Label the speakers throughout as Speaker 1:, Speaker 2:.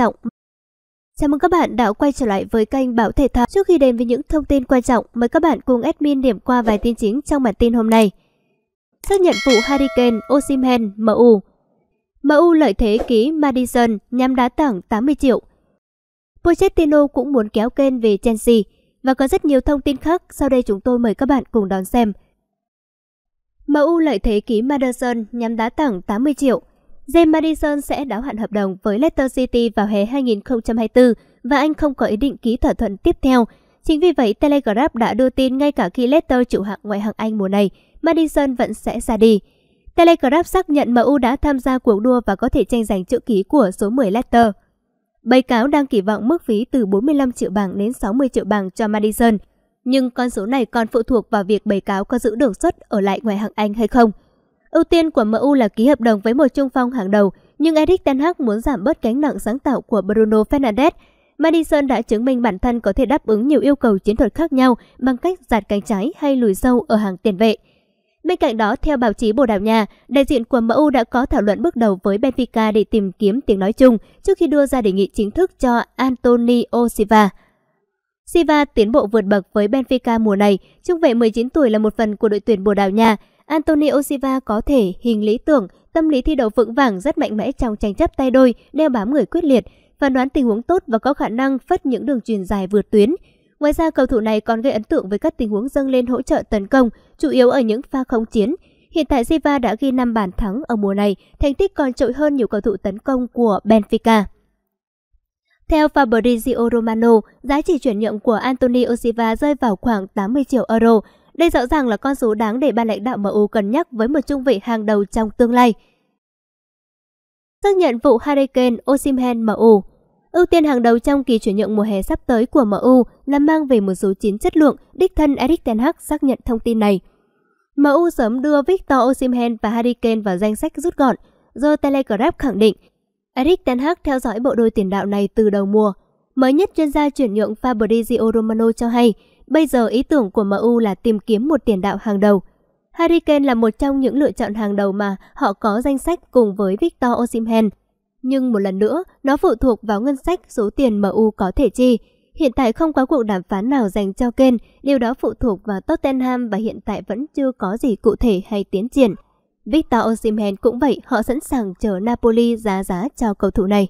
Speaker 1: trọng. Chào mừng các bạn đã quay trở lại với kênh Bảo Thể Thao. Trước khi đến với những thông tin quan trọng, mời các bạn cùng admin điểm qua vài tin chính trong bản tin hôm nay. Xác nhận vụ Hurricane Osimhen MU MU lợi thế ký Madison nhằm đá tảng 80 triệu. Pochettino cũng muốn kéo kênh về Chelsea và có rất nhiều thông tin khác sau đây chúng tôi mời các bạn cùng đón xem. MU lợi thế ký Madison nhằm đá tảng 80 triệu. James Madison sẽ đáo hạn hợp đồng với Leicester City vào hè 2024 và anh không có ý định ký thỏa thuận tiếp theo. Chính vì vậy, Telegraph đã đưa tin ngay cả khi Leicester chủ hạng ngoại hạng Anh mùa này, Madison vẫn sẽ ra đi. Telegraph xác nhận MU đã tham gia cuộc đua và có thể tranh giành chữ ký của số 10 Leicester. Bày cáo đang kỳ vọng mức phí từ 45 triệu bảng đến 60 triệu bảng cho Madison, nhưng con số này còn phụ thuộc vào việc bày cáo có giữ được suất ở lại ngoại hạng Anh hay không. Ưu tiên của MU là ký hợp đồng với một trung phong hàng đầu, nhưng Erik Ten Hag muốn giảm bớt gánh nặng sáng tạo của Bruno Fernandes. Madison đã chứng minh bản thân có thể đáp ứng nhiều yêu cầu chiến thuật khác nhau bằng cách giạt cánh trái hay lùi sâu ở hàng tiền vệ. Bên cạnh đó, theo báo chí Bồ Đào Nha, đại diện của MU đã có thảo luận bước đầu với Benfica để tìm kiếm tiếng nói chung trước khi đưa ra đề nghị chính thức cho Antonio Silva. Silva tiến bộ vượt bậc với Benfica mùa này, trung vệ 19 tuổi là một phần của đội tuyển Bồ Đào Nha, Antonio Silva có thể hình lý tưởng, tâm lý thi đấu vững vàng rất mạnh mẽ trong tranh chấp tay đôi, đeo bám người quyết liệt, phán đoán tình huống tốt và có khả năng phất những đường truyền dài vượt tuyến. Ngoài ra, cầu thủ này còn gây ấn tượng với các tình huống dâng lên hỗ trợ tấn công, chủ yếu ở những pha không chiến. Hiện tại Silva đã ghi 5 bàn thắng ở mùa này, thành tích còn trội hơn nhiều cầu thủ tấn công của Benfica. Theo Fabrizio Romano, giá trị chuyển nhượng của Antonio Silva rơi vào khoảng 80 triệu euro, đây rõ ràng là con số đáng để ban lãnh đạo MU cân nhắc với một trung vị hàng đầu trong tương lai. Xác nhận vụ Harry Kane, Osimhen MU Ưu tiên hàng đầu trong kỳ chuyển nhượng mùa hè sắp tới của MU là mang về một số chín chất lượng, đích thân Erik Ten Hag xác nhận thông tin này. MU sớm đưa Victor Osimhen và Harry Kane vào danh sách rút gọn. The Telegraph khẳng định Erik Ten Hag theo dõi bộ đôi tiền đạo này từ đầu mùa. Mới nhất chuyên gia chuyển nhượng Fabrizio Romano cho hay Bây giờ ý tưởng của MU là tìm kiếm một tiền đạo hàng đầu. Harry Kane là một trong những lựa chọn hàng đầu mà họ có danh sách cùng với Victor Osimhen. Nhưng một lần nữa, nó phụ thuộc vào ngân sách số tiền MU có thể chi. Hiện tại không có cuộc đàm phán nào dành cho Kane, điều đó phụ thuộc vào Tottenham và hiện tại vẫn chưa có gì cụ thể hay tiến triển. Victor Osimhen cũng vậy, họ sẵn sàng chờ Napoli giá giá cho cầu thủ này.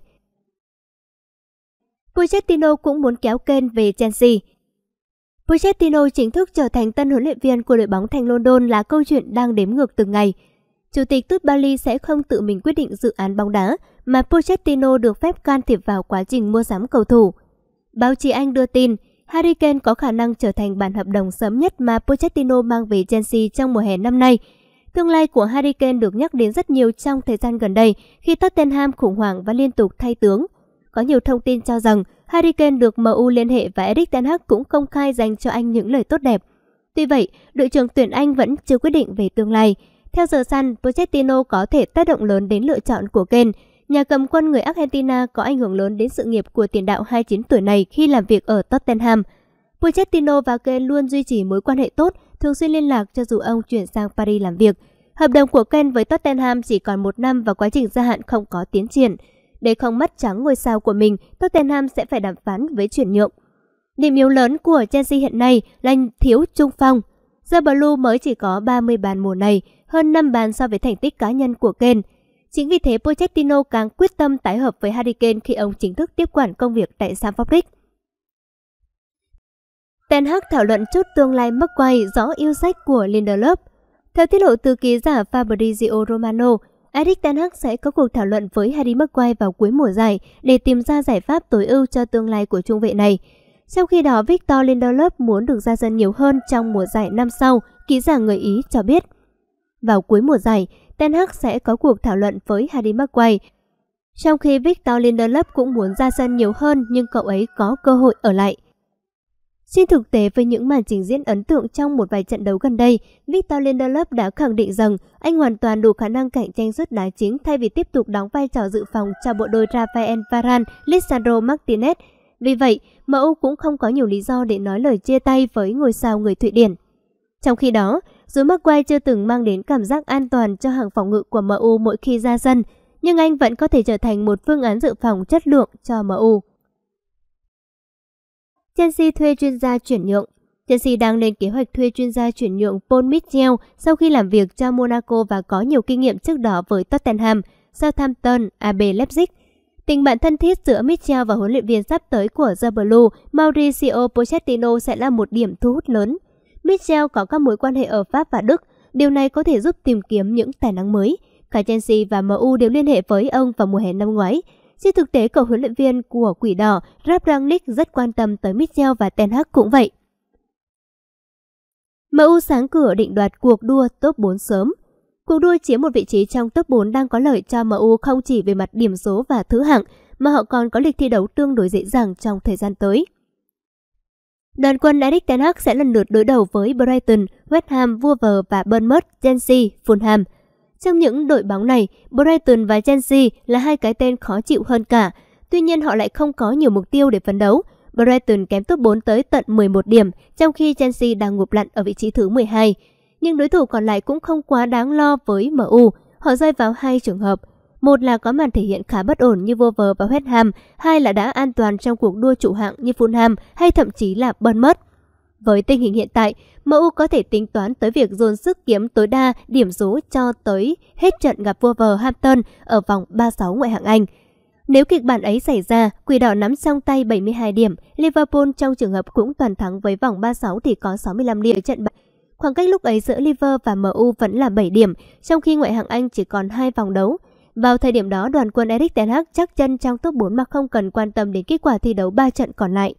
Speaker 1: Pochettino cũng muốn kéo Kane về Chelsea. Pochettino chính thức trở thành tân huấn luyện viên của đội bóng thành London là câu chuyện đang đếm ngược từng ngày. Chủ tịch Tut Bali sẽ không tự mình quyết định dự án bóng đá, mà Pochettino được phép can thiệp vào quá trình mua sắm cầu thủ. Báo chí Anh đưa tin, Harry Kane có khả năng trở thành bản hợp đồng sớm nhất mà Pochettino mang về Chelsea trong mùa hè năm nay. Tương lai của Harry Kane được nhắc đến rất nhiều trong thời gian gần đây khi Tottenham khủng hoảng và liên tục thay tướng. Có nhiều thông tin cho rằng Harry Kane được MU liên hệ và Erik Ten Hag cũng công khai dành cho anh những lời tốt đẹp. Tuy vậy, đội trưởng tuyển Anh vẫn chưa quyết định về tương lai. Theo giờ săn, Pochettino có thể tác động lớn đến lựa chọn của Kane. Nhà cầm quân người Argentina có ảnh hưởng lớn đến sự nghiệp của tiền đạo 29 tuổi này khi làm việc ở Tottenham. Pochettino và Kane luôn duy trì mối quan hệ tốt, thường xuyên liên lạc cho dù ông chuyển sang Paris làm việc. Hợp đồng của Kane với Tottenham chỉ còn một năm và quá trình gia hạn không có tiến triển để không mất trắng ngôi sao của mình, Tottenham sẽ phải đàm phán với chuyển nhượng. Điểm yếu lớn của Chelsea hiện nay là thiếu trung phong. The Blue mới chỉ có 30 bàn mùa này, hơn 5 bàn so với thành tích cá nhân của Kane. Chính vì thế Pochettino càng quyết tâm tái hợp với Harry Kane khi ông chính thức tiếp quản công việc tại Stamford Bridge. Ten Hag thảo luận chút tương lai mắc quay rõ yêu sách của Lindelof. Theo tiết lộ từ ký giả Fabrizio Romano, Eric Ten Hag sẽ có cuộc thảo luận với Harry Maguire vào cuối mùa giải để tìm ra giải pháp tối ưu cho tương lai của trung vệ này. Sau khi đó, Victor Lindelof muốn được ra sân nhiều hơn trong mùa giải năm sau, ký giả người Ý cho biết. Vào cuối mùa giải, Ten Hag sẽ có cuộc thảo luận với Harry Maguire. Trong khi Victor Lindelof cũng muốn ra sân nhiều hơn nhưng cậu ấy có cơ hội ở lại. Trên thực tế với những màn trình diễn ấn tượng trong một vài trận đấu gần đây, Victor Lindelof đã khẳng định rằng anh hoàn toàn đủ khả năng cạnh tranh rất đá chính thay vì tiếp tục đóng vai trò dự phòng cho bộ đôi Rafael Varane, Lisandro Martinez. Vì vậy, MU cũng không có nhiều lý do để nói lời chia tay với ngôi sao người Thụy Điển. Trong khi đó, dù Maguire chưa từng mang đến cảm giác an toàn cho hàng phòng ngự của MU mỗi khi ra sân, nhưng anh vẫn có thể trở thành một phương án dự phòng chất lượng cho MU. Chelsea thuê chuyên gia chuyển nhượng. Chelsea đang lên kế hoạch thuê chuyên gia chuyển nhượng Paul Mitchell sau khi làm việc cho Monaco và có nhiều kinh nghiệm trước đó với Tottenham, Southampton, AB Leipzig. Tình bạn thân thiết giữa Mitchell và huấn luyện viên sắp tới của The Blue, Mauricio Pochettino sẽ là một điểm thu hút lớn. Mitchell có các mối quan hệ ở Pháp và Đức, điều này có thể giúp tìm kiếm những tài năng mới. Cả Chelsea và MU đều liên hệ với ông vào mùa hè năm ngoái, trên thực tế, cầu huấn luyện viên của Quỷ Đỏ Rap Rangnick rất quan tâm tới Mitchell và Ten Hag cũng vậy. MU sáng cửa định đoạt cuộc đua top 4 sớm. Cuộc đua chiếm một vị trí trong top 4 đang có lợi cho MU không chỉ về mặt điểm số và thứ hạng, mà họ còn có lịch thi đấu tương đối dễ dàng trong thời gian tới. Đoàn quân Eric Ten Hag sẽ lần lượt đối đầu với Brighton, West Ham, wolver và burnmouth Chelsea, Fulham – trong những đội bóng này, Brighton và Chelsea là hai cái tên khó chịu hơn cả. Tuy nhiên họ lại không có nhiều mục tiêu để phấn đấu. Brighton kém top 4 tới tận 11 điểm, trong khi Chelsea đang ngụp lặn ở vị trí thứ 12. Nhưng đối thủ còn lại cũng không quá đáng lo với MU. Họ rơi vào hai trường hợp. Một là có màn thể hiện khá bất ổn như Wolver và West Ham, hai là đã an toàn trong cuộc đua trụ hạng như Fulham hay thậm chí là Burnmouth. Với tình hình hiện tại, MU có thể tính toán tới việc dồn sức kiếm tối đa điểm số cho tới hết trận gặp vua vờ Wolverhampton ở vòng 36 ngoại hạng Anh. Nếu kịch bản ấy xảy ra, quỷ đỏ nắm trong tay 72 điểm, Liverpool trong trường hợp cũng toàn thắng với vòng 36 thì có 65 điểm trận bại. Khoảng cách lúc ấy giữa Liverpool và MU vẫn là 7 điểm, trong khi ngoại hạng Anh chỉ còn 2 vòng đấu. Vào thời điểm đó, đoàn quân Erik Ten Hag chắc chân trong top 4 mà không cần quan tâm đến kết quả thi đấu 3 trận còn lại.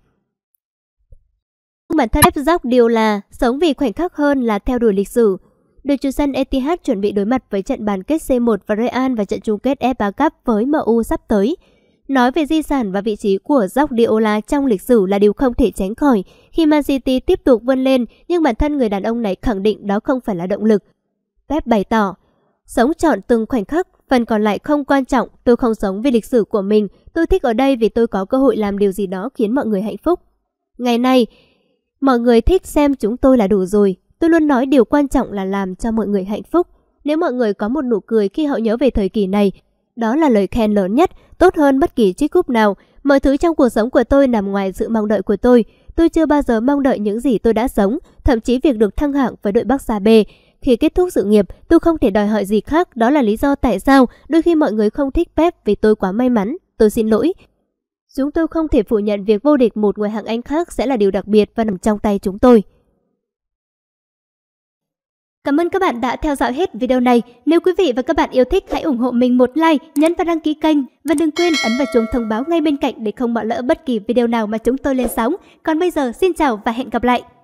Speaker 1: Bản thân Pep Dốc điều là sống vì khoảnh khắc hơn là theo đuổi lịch sử. Đội chủ sân Etihad chuẩn bị đối mặt với trận bán kết C1 và Real và trận chung kết FA Cup với MU sắp tới. Nói về di sản và vị trí của Dốc Diola trong lịch sử là điều không thể tránh khỏi khi Man City tiếp tục vươn lên nhưng bản thân người đàn ông này khẳng định đó không phải là động lực. Pep bày tỏ, sống chọn từng khoảnh khắc, phần còn lại không quan trọng, tôi không sống vì lịch sử của mình, tôi thích ở đây vì tôi có cơ hội làm điều gì đó khiến mọi người hạnh phúc. Ngày nay, Mọi người thích xem chúng tôi là đủ rồi. Tôi luôn nói điều quan trọng là làm cho mọi người hạnh phúc. Nếu mọi người có một nụ cười khi họ nhớ về thời kỳ này, đó là lời khen lớn nhất, tốt hơn bất kỳ chiếc cúp nào. Mọi thứ trong cuộc sống của tôi nằm ngoài sự mong đợi của tôi. Tôi chưa bao giờ mong đợi những gì tôi đã sống, thậm chí việc được thăng hạng với đội Bắc Sa B. Khi kết thúc sự nghiệp, tôi không thể đòi hỏi gì khác, đó là lý do tại sao đôi khi mọi người không thích Pep vì tôi quá may mắn. Tôi xin lỗi, Chúng tôi không thể phủ nhận việc vô địch một người hạng Anh khác sẽ là điều đặc biệt và nằm trong tay chúng tôi. Cảm ơn các bạn đã theo dõi hết video này. Nếu quý vị và các bạn yêu thích hãy ủng hộ mình một like, nhấn và đăng ký kênh và đừng quên ấn vào chuông thông báo ngay bên cạnh để không bỏ lỡ bất kỳ video nào mà chúng tôi lên sóng. Còn bây giờ xin chào và hẹn gặp lại.